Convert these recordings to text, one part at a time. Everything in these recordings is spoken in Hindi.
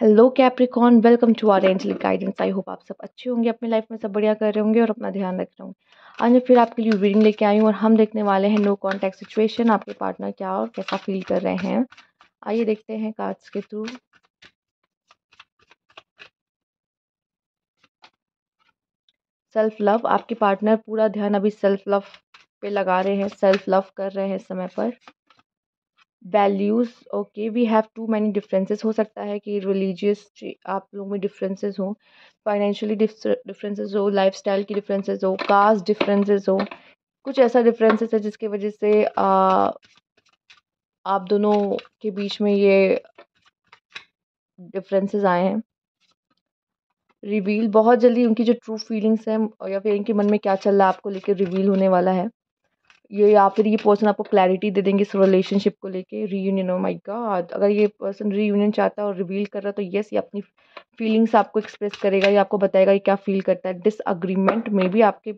Hello Capricorn welcome to our angel guidance I hope आप सब अच्छे होंगे अपने लाइफ में सब बढ़िया कर रहे होंगे और अपना ध्यान रख रहे होंगे आज मैं फिर आपके लिए रीडिंग लेके आई हूँ और हम देखने वाले हैं नो कॉन्टैक्ट सिचुएशन आपके पार्टनर क्या और कैसा फील कर रहे हैं आइए देखते हैं कार्ड्स के थ्रू सेल्फ लव आपके पार्टनर पूरा ध्यान अभी सेल्फ लव पे लगा रहे हैं सेल्फ लव कर रहे हैं समय पर values okay we have too many differences हो सकता है कि रिलीजियस आप लोगों में डिफरेंसेस हो फाइनेंशियली डिफरेंसेस हो लाइफस्टाइल की डिफरेंसेस हो कास्ट डिफरेंसेस हो कुछ ऐसा डिफरेंसेस है जिसकी वजह से आ, आप दोनों के बीच में ये डिफरेंसेस आए हैं रिवील बहुत जल्दी उनकी जो ट्रू फीलिंग्स हैं या फिर इनके मन में क्या चल रहा है आपको लेकर रिवील होने वाला है ये या फिर ये पर्सन आपको क्लैरिटी दे देंगे इस रिलेशनशिप को लेके रीयूनियन ओ माय गॉड अगर ये पर्सन रीयूनियन चाहता है और रिवील कर रहा है तो येस ये अपनी फीलिंग्स आपको एक्सप्रेस करेगा या आपको बताएगा ये क्या फील करता है डिसअग्रीमेंट मे भी आपके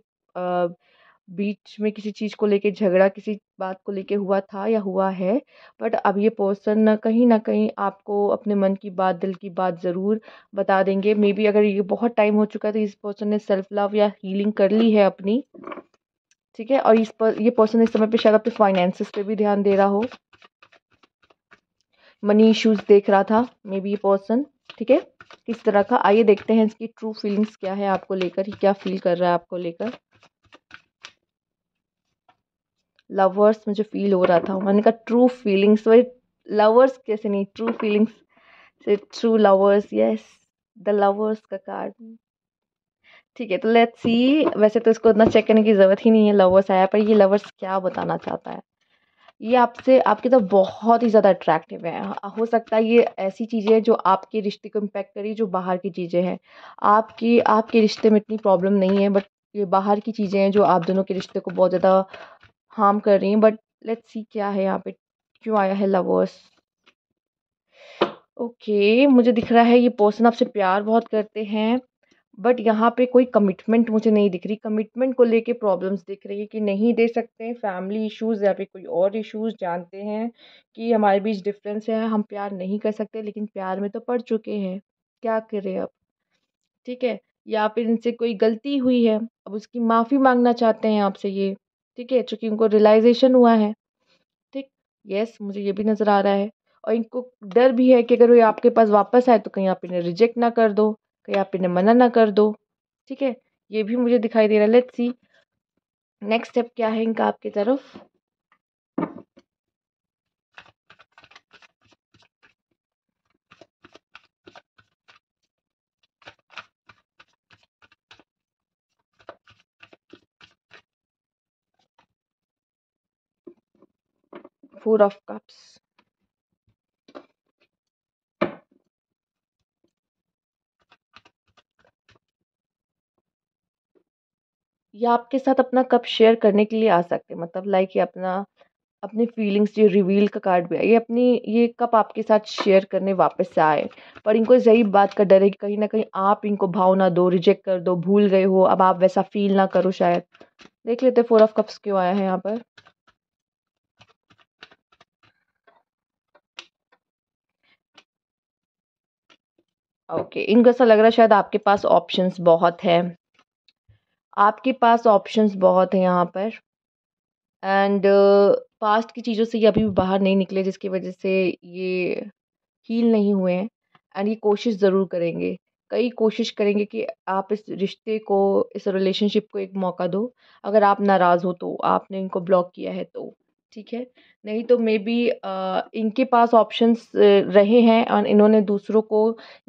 बीच में किसी चीज़ को लेके झगड़ा किसी बात को लेके हुआ था या हुआ है बट अब ये पर्सन कहीं ना कहीं आपको अपने मन की बात दिल की बात ज़रूर बता देंगे मे बी अगर ये बहुत टाइम हो चुका है तो इस पर्सन ने सेल्फ लव या हीलिंग कर ली है अपनी ठीक है और इस पर ये पर्सन इस समय पे शायद आपके फाइनेंसिस पे भी ध्यान दे रहा हो मनी इश्यूज देख रहा था मे बी ये पर्सन ठीक है किस तरह का आइए देखते हैं इसकी ट्रू फीलिंग्स क्या है आपको लेकर क्या फील कर रहा है आपको लेकर लवर्स मुझे फील हो रहा था मैंने कहा ट्रू फीलिंग्स वही लवर्स कैसे नहीं true feelings true lovers yes the lovers का कार्ड ठीक है तो लेट्स सी वैसे तो इसको इतना चेक करने की ज़रूरत ही नहीं है लवर्स आया पर ये लवर्स क्या बताना चाहता है ये आपसे आपके तो बहुत ही ज़्यादा अट्रैक्टिव है हो सकता है ये ऐसी चीज़ें जो आपके रिश्ते को इम्पेक्ट करी जो बाहर की चीज़ें हैं आपकी आपके रिश्ते में इतनी प्रॉब्लम नहीं है बट ये बाहर की चीज़ें हैं जो आप दोनों के रिश्ते को बहुत ज़्यादा हार्म कर रही हैं बट लेट्स सी क्या है यहाँ पे क्यों आया है लवर्स ओके okay, मुझे दिख रहा है ये पर्सन आपसे प्यार बहुत करते हैं बट यहाँ पे कोई कमिटमेंट मुझे नहीं दिख रही कमिटमेंट को लेके प्रॉब्लम्स दिख रही है कि नहीं दे सकते हैं फैमिली इश्यूज या फिर कोई और इश्यूज जानते हैं कि हमारे बीच डिफरेंस है हम प्यार नहीं कर सकते लेकिन प्यार में तो पड़ चुके हैं क्या करें अब ठीक है या फिर इनसे कोई गलती हुई है अब उसकी माफ़ी मांगना चाहते हैं आपसे ये ठीक है चूँकि उनको रियलाइजेशन हुआ है ठीक यस मुझे ये भी नज़र आ रहा है और इनको डर भी है कि अगर वो आपके पास वापस आए तो कहीं आप इन्हें रिजेक्ट ना कर दो कहीं आप इन्हें मना ना कर दो ठीक है ये भी मुझे दिखाई दे रहा है लेट्स सी नेक्स्ट स्टेप क्या है इनका आपकी तरफ फोर ऑफ कप्स ये आपके साथ अपना कप शेयर करने के लिए आ सकते हैं मतलब लाइक ये अपना अपनी फीलिंग्स ये रिवील का कार्ड भी है ये अपनी ये कप आपके साथ शेयर करने वापस से आए पर इनको यही बात का डर है कि कहीं ना कहीं आप इनको भाव ना दो रिजेक्ट कर दो भूल गए हो अब आप वैसा फील ना करो शायद देख लेते फोर ऑफ कप्स क्यों आया है यहाँ पर ओके okay, इनको ऐसा लग रहा है शायद आपके पास ऑप्शंस बहुत हैं आपके पास ऑप्शंस बहुत हैं यहाँ पर एंड पास्ट uh, की चीज़ों से ये अभी भी बाहर नहीं निकले जिसकी वजह से ये हील नहीं हुए हैं एंड ये कोशिश ज़रूर करेंगे कई कोशिश करेंगे कि आप इस रिश्ते को इस रिलेशनशिप को एक मौका दो अगर आप नाराज़ हो तो आपने इनको ब्लॉक किया है तो ठीक है नहीं तो मे बी uh, इनके पास ऑप्शंस uh, रहे हैं और इन्होंने दूसरों को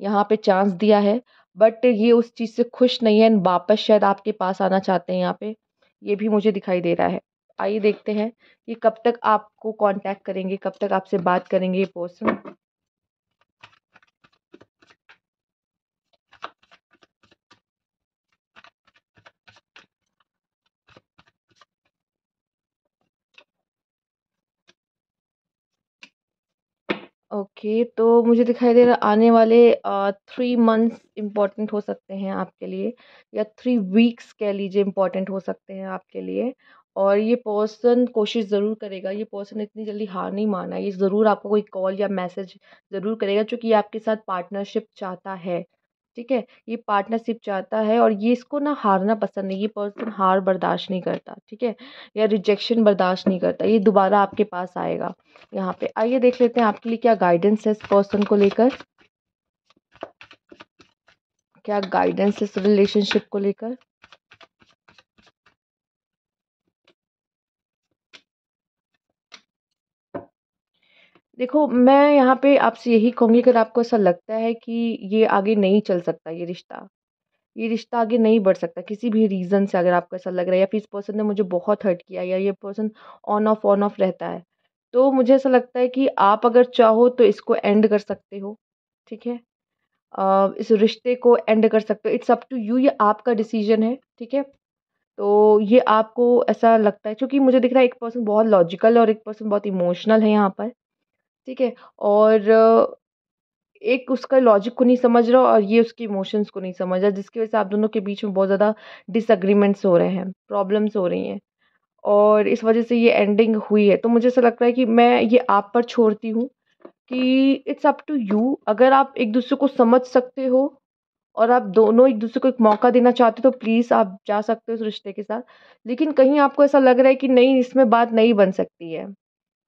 यहाँ पे चांस दिया है बट ये उस चीज़ से खुश नहीं है वापस शायद आपके पास आना चाहते हैं यहाँ पे ये भी मुझे दिखाई दे रहा है आइए देखते हैं कि कब तक आपको कांटेक्ट करेंगे कब तक आपसे बात करेंगे ये पर्सन ओके तो मुझे दिखाई दे रहा आने वाले थ्री मंथ्स इम्पॉर्टेंट हो सकते हैं आपके लिए या थ्री वीक्स कह लीजिए इम्पॉर्टेंट हो सकते हैं आपके लिए और ये पर्सन कोशिश ज़रूर करेगा ये पर्सन इतनी जल्दी हार नहीं माना ये ज़रूर आपको कोई कॉल या मैसेज ज़रूर करेगा क्योंकि ये आपके साथ पार्टनरशिप चाहता है ठीक है ये पार्टनरशिप चाहता है और ये इसको ना हारना पसंद नहीं ये पर्सन हार बर्दाश्त नहीं करता ठीक है या रिजेक्शन बर्दाश्त नहीं करता ये दोबारा आपके पास आएगा यहाँ पे आइए देख लेते हैं आपके लिए क्या गाइडेंस है इस पर्सन को लेकर क्या गाइडेंस है इस रिलेशनशिप को लेकर देखो, मैं यहाँ पे आपसे यही कहूँगी अगर आपको ऐसा लगता है कि ये आगे नहीं चल सकता ये रिश्ता, ये रिश्ता आगे नहीं बढ़ सकता किसी भी रीज़न से अगर आपको ऐसा लग रहा है या फिर इस पर्सन ने मुझे बहुत हर्ट किया या ये person on off on off रहता है, तो मुझे ऐसा लगता है कि आप अगर चाहो तो इसको एंड कर सकते हो, ठीक है? आ, इस रिश्ते को एंड कर सकते हो, इट्स अप टू यू ये आपका डिसीजन है, ठीक है? तो ये आपको ऐसा लगता है क्योंकि मुझे दिख रहा है एक पर्सन बहुत लॉजिकल और एक पर्सन बहुत इमोशनल है यहाँ पर। ठीक है और एक उसका लॉजिक को नहीं समझ रहा और ये उसके इमोशंस को नहीं समझ रहा जिसकी वजह से आप दोनों के बीच में बहुत ज़्यादा डिसएग्रीमेंट्स हो रहे हैं प्रॉब्लम्स हो रही हैं और इस वजह से ये एंडिंग हुई है तो मुझे ऐसा लगता है कि मैं ये आप पर छोड़ती हूँ कि इट्स अप टू यू अगर आप एक दूसरे को समझ सकते हो और आप दोनों एक दूसरे को एक मौका देना चाहते हो तो प्लीज़ आप जा सकते हो उस रिश्ते के साथ लेकिन कहीं आपको ऐसा लग रहा है कि नहीं इसमें बात नहीं बन सकती है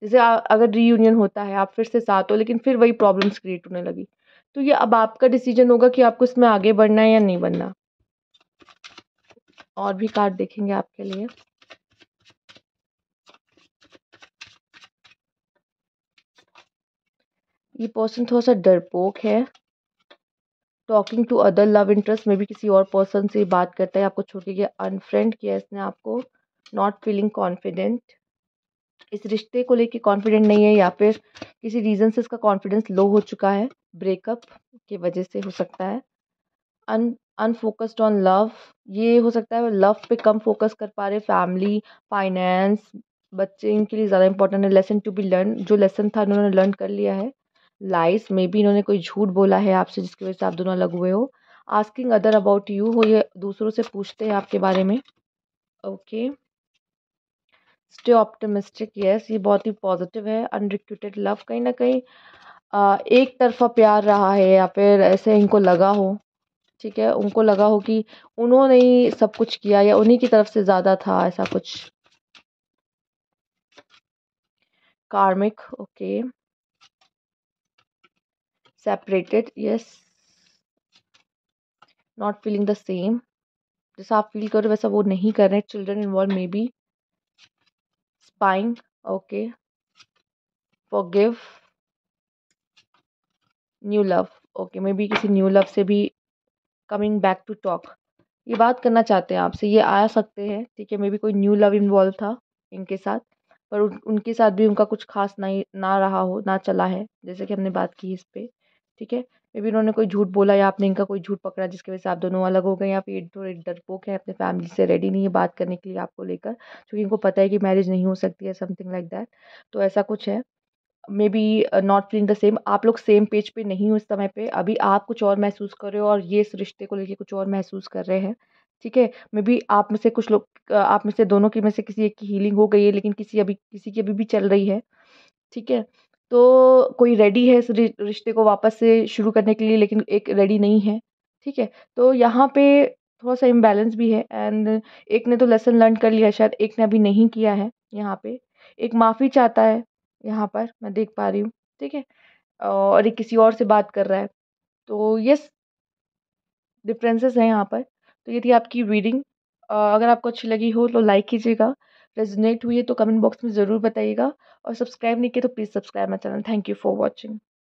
जैसे अगर रीयूनियन होता है आप फिर से साथ हो लेकिन फिर वही प्रॉब्लम्स क्रिएट होने लगी तो ये अब आपका डिसीजन होगा कि आपको इसमें आगे बढ़ना है या नहीं बढ़ना और भी कार्ड देखेंगे आपके लिए ये पर्सन थोड़ा सा डरपोक है talking to other love interest में भी किसी और पर्सन से बात करता है आपको छोड़ के अनफ्रेंड किया इसने आपको नॉट फीलिंग कॉन्फिडेंट इस रिश्ते को लेके कॉन्फिडेंट नहीं है या फिर किसी रीज़न से इसका कॉन्फिडेंस लो हो चुका है ब्रेकअप के वजह से हो सकता है अन अनफोकस्ड ऑन लव ये हो सकता है लव पे कम फोकस कर पा रहे फैमिली फाइनेंस बच्चे इनके लिए ज़्यादा इंपॉर्टेंट है लेसन टू बी लर्न जो लेसन था इन्होंने लर्न कर लिया है लाइस में भी इन्होंने कोई झूठ बोला है आपसे जिसकी वजह से आप दोनों अलग हुए हो आस्किंग अदर अबाउट यू हो ये दूसरों से पूछते हैं आपके बारे में okay okay. Stay optimistic yes ये बहुत ही पॉजिटिव है अनरिक्यूटेड लव कहीं ना कहीं एक तरफा प्यार रहा है या फिर ऐसे इनको लगा हो ठीक है उनको लगा हो कि उन्होंने ही सब कुछ किया या उन्हीं की तरफ से ज़्यादा था ऐसा कुछ karmic okay separated yes not feeling the same जैसा आप फील करो वैसा वो नहीं कर रहे children involve may be buying okay forgive new love okay may be किसी न्यू लव से भी कमिंग बैक टू टॉक ये बात करना चाहते हैं आपसे ये आ सकते हैं ठीक है मे बी कोई न्यू लव इन्वॉल्व था इनके साथ पर उ, उनके साथ भी उनका कुछ खास नहीं ना रहा हो ना चला है जैसे कि हमने बात की इस पर ठीक है मे बी उन्होंने कोई झूठ बोला या आपने इनका कोई झूठ पकड़ा जिसकी वजह से आप दोनों अलग हो गए या फिर थोड़े डरपोक हैं अपने फैमिली से रेडी नहीं है बात करने के लिए आपको लेकर क्योंकि इनको पता है कि मैरिज नहीं हो सकती है समथिंग लाइक दैट तो ऐसा कुछ है may be not feeling the same आप लोग सेम पेज पे नहीं हो इस समय पे अभी आप कुछ और महसूस कर रहे हो और ये इस रिश्ते को लेके कुछ और महसूस कर रहे हैं ठीक है मे बी आप में से कुछ लोग uh, आप में से दोनों की में से किसी एक की हीलिंग हो गई है लेकिन किसी अभी किसी की अभी भी चल रही है ठीक है तो कोई रेडी है इस रिश्ते को वापस से शुरू करने के लिए लेकिन एक रेडी नहीं है ठीक है तो यहाँ पे थोड़ा सा इम्बैलेंस भी है एंड एक ने तो लेसन लर्न कर लिया शायद एक ने अभी नहीं किया है यहाँ पे एक माफ़ी चाहता है यहाँ पर मैं देख पा रही हूँ ठीक है और एक किसी और से बात कर रहा है तो यस डिफ्रेंसेस हैं यहाँ पर तो ये थी आपकी रीडिंग अगर आपको अच्छी लगी हो तो लाइक कीजिएगा रेजोनेट हुई है तो कमेंट बॉक्स में ज़रूर बताइएगा और सब्सक्राइब नहीं किया तो please subscribe my channel thank you for watching